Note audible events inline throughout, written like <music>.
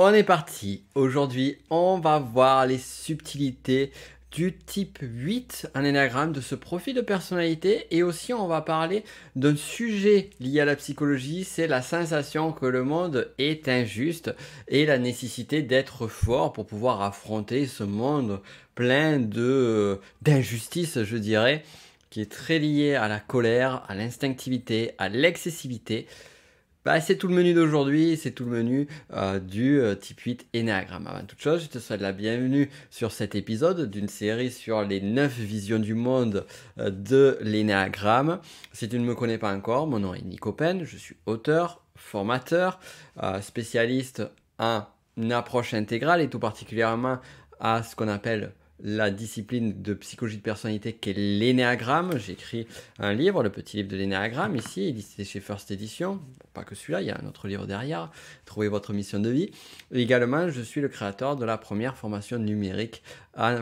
On est parti. Aujourd'hui, on va voir les subtilités du type 8, un énagramme de ce profil de personnalité. Et aussi, on va parler d'un sujet lié à la psychologie, c'est la sensation que le monde est injuste et la nécessité d'être fort pour pouvoir affronter ce monde plein de euh, je dirais, qui est très lié à la colère, à l'instinctivité, à l'excessivité. Bah, c'est tout le menu d'aujourd'hui, c'est tout le menu euh, du euh, type 8 Enéagramme. Avant toute chose, je te souhaite la bienvenue sur cet épisode d'une série sur les 9 visions du monde euh, de l'Enéagramme. Si tu ne me connais pas encore, mon nom est Nico Pen, je suis auteur, formateur, spécialiste en approche intégrale et tout particulièrement à ce qu'on appelle la discipline de psychologie de personnalité est l'énéagramme. J'ai écrit un livre, le petit livre de l'énéagramme, ici, édité chez First Edition. Pas que celui-là, il y a un autre livre derrière, Trouvez votre mission de vie. également, je suis le créateur de la première formation numérique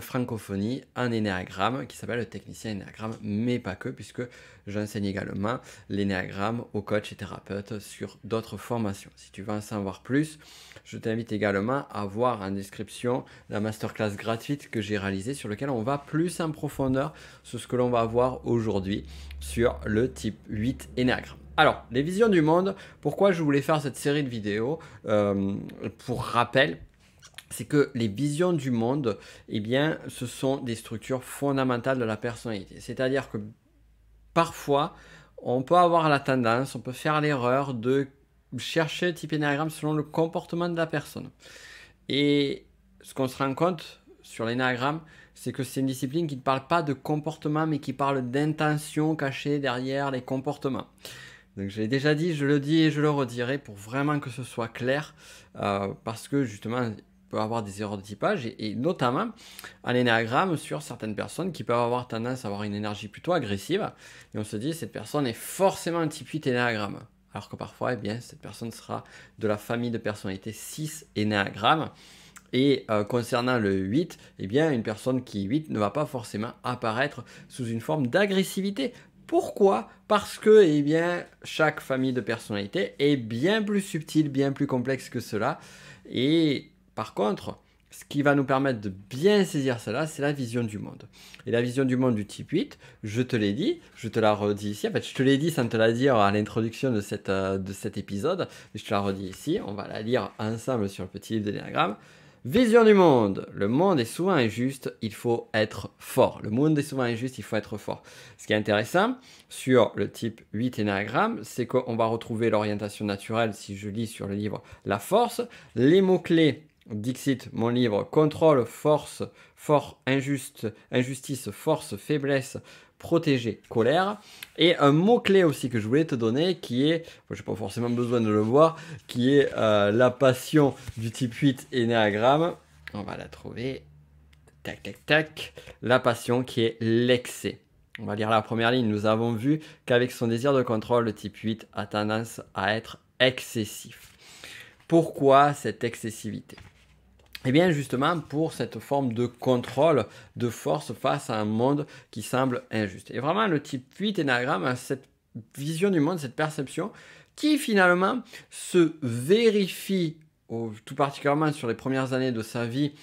francophonie, un énéagramme, qui s'appelle le technicien énéagramme, mais pas que, puisque j'enseigne également l'énéagramme aux coachs et thérapeutes sur d'autres formations. Si tu veux en savoir plus, je t'invite également à voir en description la masterclass gratuite que j'ai réalisée, sur laquelle on va plus en profondeur sur ce que l'on va voir aujourd'hui sur le type 8 énéagramme. Alors, les visions du monde, pourquoi je voulais faire cette série de vidéos euh, Pour rappel, c'est que les visions du monde, eh bien, ce sont des structures fondamentales de la personnalité. C'est-à-dire que parfois, on peut avoir la tendance, on peut faire l'erreur de chercher le type énagramme selon le comportement de la personne. Et ce qu'on se rend compte sur l'énagramme, c'est que c'est une discipline qui ne parle pas de comportement, mais qui parle d'intention cachée derrière les comportements. Donc je l'ai déjà dit, je le dis et je le redirai pour vraiment que ce soit clair, euh, parce que justement, peut avoir des erreurs de typage et, notamment un énéagramme sur certaines personnes qui peuvent avoir tendance à avoir une énergie plutôt agressive et on se dit cette personne est forcément un type 8 énéagramme alors que parfois et eh bien cette personne sera de la famille de personnalité 6 énéagramme et euh, concernant le 8, et eh bien, une personne qui est 8 ne va pas forcément apparaître sous une forme d'agressivité. Pourquoi Parce que et eh bien, chaque famille de personnalité est bien plus subtile, bien plus complexe que cela. Et par contre, ce qui va nous permettre de bien saisir cela, c'est la vision du monde. Et la vision du monde du type 8, je te l'ai dit, je te la redis ici. En fait, je te l'ai dit sans te la dire à l'introduction de, cette, euh, de cet épisode, mais je te la redis ici. On va la lire ensemble sur le petit livre de Vision du monde. Le monde est souvent injuste, il faut être fort. Le monde est souvent injuste, il faut être fort. Ce qui est intéressant sur le type 8 énagramme, c'est qu'on va retrouver l'orientation naturelle si je lis sur le livre La force. Les mots-clés Dixit, mon livre, Contrôle, force, fort, injuste, injustice, force, faiblesse, protéger, colère. Et un mot-clé aussi que je voulais te donner qui est, je n'ai pas forcément besoin de le voir, qui est euh, la passion du type 8 énéagramme. On va la trouver. Tac, tac, tac. La passion qui est l'excès. On va lire la première ligne. Nous avons vu qu'avec son désir de contrôle, le type 8 a tendance à être excessif. Pourquoi cette excessivité et eh bien justement pour cette forme de contrôle de force face à un monde qui semble injuste. Et vraiment le type 8 énagramme a cette vision du monde, cette perception qui finalement se vérifie tout particulièrement sur les premières années de sa vie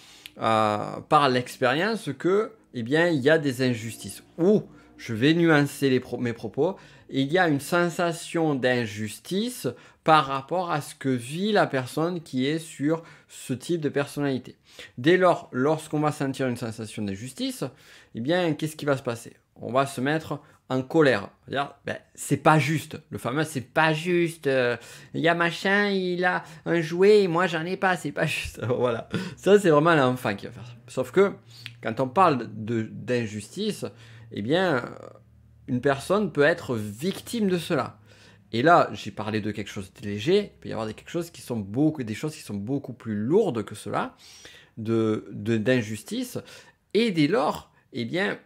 euh, par l'expérience que eh bien il y a des injustices. Ou je vais nuancer mes propos, il y a une sensation d'injustice par rapport à ce que vit la personne qui est sur ce type de personnalité. Dès lors, lorsqu'on va sentir une sensation d'injustice, eh bien, qu'est-ce qui va se passer On va se mettre en colère. C'est-à-dire, ben, c'est pas juste. Le fameux c'est pas juste. Euh, il y a machin, il a un jouet, moi j'en ai pas, c'est pas <laughs> juste. voilà. Ça, c'est vraiment l'enfant qui va faire ça. Sauf que, quand on parle d'injustice, eh bien, une personne peut être victime de cela. Et là, j'ai parlé de quelque chose de léger, il peut y avoir des, quelque chose qui sont beaucoup, des choses qui sont beaucoup plus lourdes que cela, d'injustice. De, d'injustice. et dès lors, eh bien,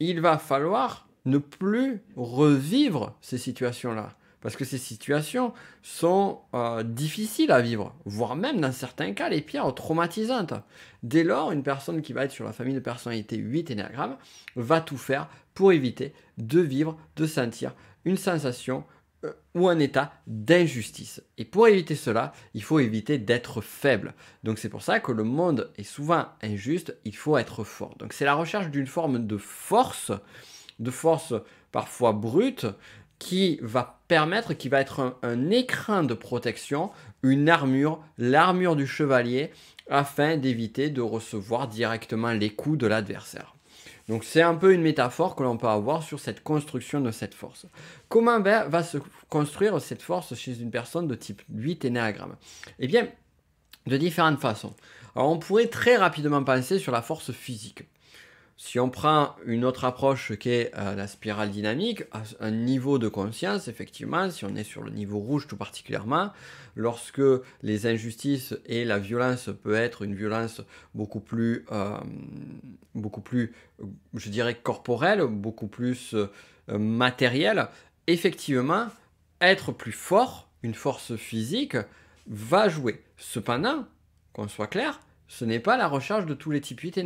il va falloir ne plus revivre ces situations-là. Parce que ces situations sont euh, difficiles à vivre, voire même dans certains cas, les pires, traumatisantes. Dès lors, une personne qui va être sur la famille de personnalité 8 Enneagramme va tout faire pour éviter de vivre, de sentir une sensation euh, ou un état d'injustice. Et pour éviter cela, il faut éviter d'être faible. Donc c'est pour ça que le monde est souvent injuste, il faut être fort. Donc c'est la recherche d'une forme de force, de force parfois brute, qui va permettre, qui va être un, un écrin de protection, une armure, l'armure du chevalier, afin d'éviter de recevoir directement les coups de l'adversaire. Donc c'est un peu une métaphore que l'on peut avoir sur cette construction de cette force. Comment va, se construire cette force chez une personne de type 8 énéagramme Eh bien, de différentes façons. Alors on pourrait très rapidement penser sur la force physique. Si on prend une autre approche qui est euh, la spirale dynamique, à un niveau de conscience, effectivement, si on est sur le niveau rouge tout particulièrement, lorsque les injustices et la violence peut être une violence euh, beaucoup plus, je dirais, corporelle, beaucoup plus euh, matérielle, effectivement, être plus fort, une force physique, va jouer. Cependant, qu'on soit clair, ce n'est pas la recherche de tous les types 8 et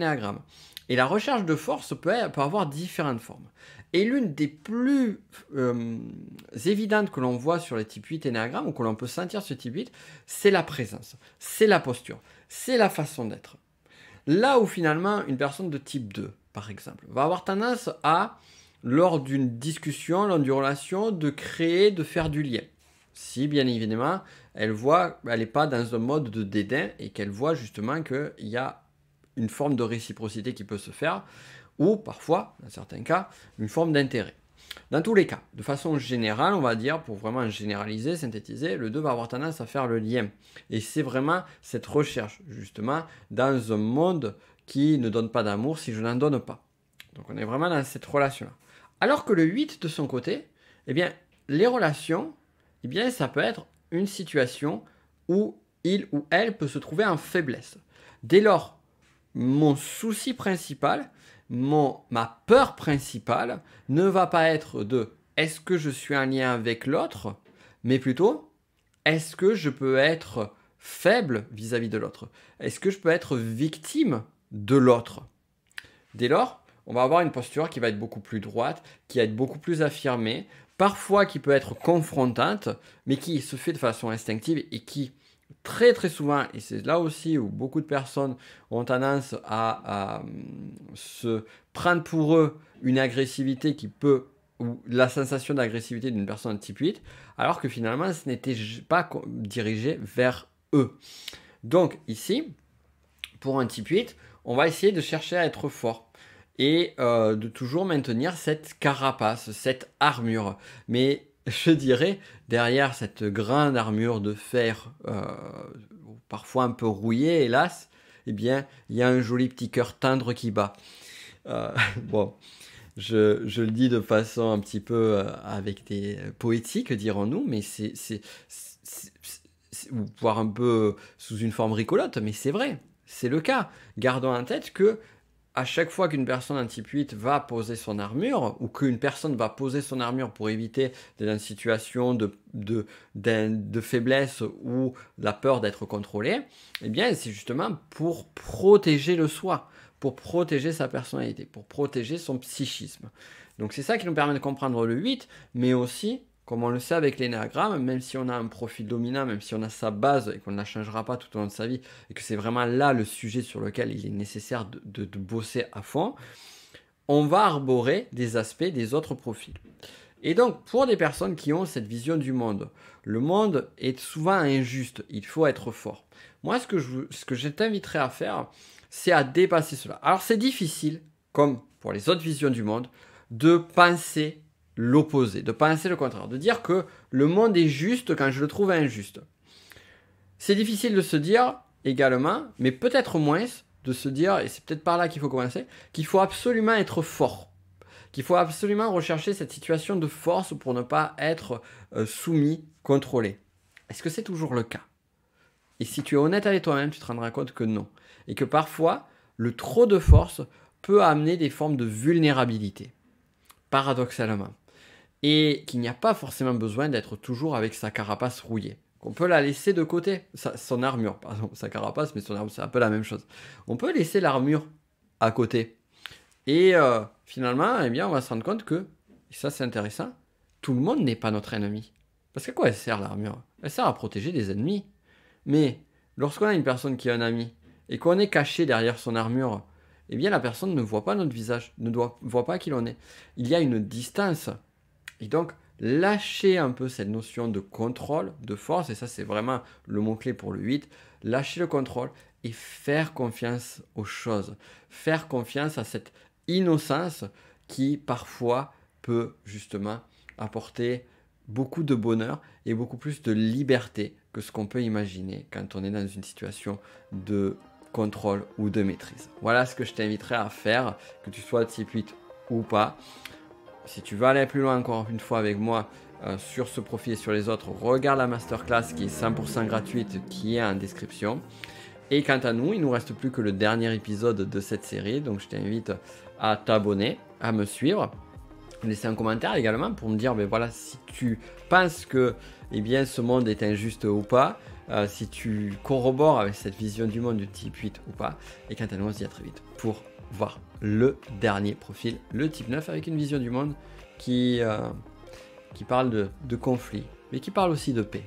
et la recherche de force peut, avoir différentes formes. Et l'une des plus euh, évidentes que l'on voit sur les types 8 Enneagrammes, ou que l'on peut sentir ce type 8, c'est la présence, c'est la posture, c'est la façon d'être. Là où finalement une personne de type 2, par exemple, va avoir tendance à, lors d'une discussion, lors d'une relation, de créer, de faire du lien. Si bien évidemment, elle voit, elle n'est pas dans un mode de dédain et qu'elle voit justement qu'il y a une forme de réciprocité qui peut se faire, ou parfois, dans certains cas, une forme d'intérêt. Dans tous les cas, de façon générale, on va dire, pour vraiment généraliser, synthétiser, le 2 va avoir tendance à faire le lien. Et c'est vraiment cette recherche, justement, dans un monde qui ne donne pas d'amour si je n'en donne pas. Donc on est vraiment dans cette relation-là. Alors que le 8, de son côté, eh bien, les relations, eh bien, ça peut être une situation où il ou elle peut se trouver en faiblesse. Dès lors mon souci principal, mon, ma peur principale ne va pas être de est-ce que je suis en lien avec l'autre, mais plutôt est-ce que je peux être faible vis à -vis de l'autre Est-ce que je peux être victime de l'autre Dès lors, on va avoir une posture qui va être beaucoup plus droite, qui va être beaucoup plus affirmée, parfois qui peut être confrontante, mais qui se fait de façon instinctive et qui très très souvent, et c'est là aussi où beaucoup de personnes ont tendance à, hum, se prendre pour eux une agressivité qui peut ou la sensation d'agressivité d'une personne type 8, alors que finalement ce n'était pas dirigé vers eux. Donc ici, pour un type 8, on va essayer de chercher à être fort et euh, de toujours maintenir cette carapace, cette armure. Mais je dirais, derrière cette grande armure de fer, euh, parfois un peu rouillée, hélas, eh bien, il y a un joli petit cœur tendre qui bat. Euh, <laughs> bon, je, je, le dis de façon un petit peu euh, avec des poétiques, dirons-nous, mais c'est, voire un peu sous une forme ricolote, mais c'est vrai, c'est le cas. Gardons en tête que à chaque fois qu'une personne en type 8 va poser son armure, ou qu'une personne va poser son armure pour éviter d'être une situation de, de, de, faiblesse ou la peur d'être contrôlée, eh bien c'est justement pour protéger le soi, pour protéger sa personnalité, pour protéger son psychisme. Donc c'est ça qui nous permet de comprendre le 8, mais aussi comme on le sait avec l'énéagramme, même si on a un profil dominant, même si on a sa base et qu'on ne la changera pas tout au long de sa vie, et que c'est vraiment là le sujet sur lequel il est nécessaire de, bosser à fond, on va arborer des aspects des autres profils. Et donc, pour des personnes qui ont cette vision du monde, le monde est souvent injuste, il faut être fort. Moi, ce que je, ce que je t'inviterai à faire, c'est à dépasser cela. Alors, c'est difficile, comme pour les autres visions du monde, de penser l'opposé, de penser le contraire, de dire que le monde est juste quand je le trouve injuste. C'est difficile de se dire également, mais peut-être moins, de se dire, et c'est peut-être par là qu'il faut commencer, qu'il faut absolument être fort, qu'il faut absolument rechercher cette situation de force pour ne pas être euh, soumis, contrôlé. Est-ce que c'est toujours le cas Et si tu es honnête avec toi-même, tu te rendras compte que non. Et que parfois, le trop de force peut amener des formes de vulnérabilité, paradoxalement et qu'il n'y a pas forcément besoin d'être toujours avec sa carapace rouillée. Qu'on peut la laisser de côté, son armure, pardon, sa carapace, mais son armure, c'est un peu la même chose. On peut laisser l'armure à côté. Et euh, finalement, eh bien, on va se rendre compte que, ça c'est intéressant, tout le monde n'est pas notre ennemi. Parce que quoi elle sert l'armure Elle sert à protéger des ennemis. Mais lorsqu'on a une personne qui est un ami et qu'on est caché derrière son armure, eh bien la personne ne voit pas notre visage, ne voit pas qui l'on est. Il y a une distance et donc, lâcher un peu cette notion de contrôle, de force, et ça c'est vraiment le mot-clé pour le 8, lâcher le contrôle et faire confiance aux choses, faire confiance à cette innocence qui parfois peut justement apporter beaucoup de bonheur et beaucoup plus de liberté que ce qu'on peut imaginer quand on est dans une situation de contrôle ou de maîtrise. Voilà ce que je t'inviterai à faire, que tu sois de type 8 ou pas si tu veux aller plus loin encore une fois avec moi euh, sur ce profil et sur les autres, regarde la masterclass qui est 100% gratuite qui est en description. Et quant à nous, il ne nous reste plus que le dernier épisode de cette série, donc je t'invite à t'abonner, à me suivre, laisser un commentaire également pour me dire, ben voilà, si tu penses que, eh bien, ce monde est injuste ou pas, euh, si tu corrobores avec cette vision du monde du type 8 ou pas. Et quant à nous, on se dit à très vite pour voir le dernier profil, le type 9, avec une vision du monde qui, euh, qui parle de conflit, mais qui parle aussi de paix.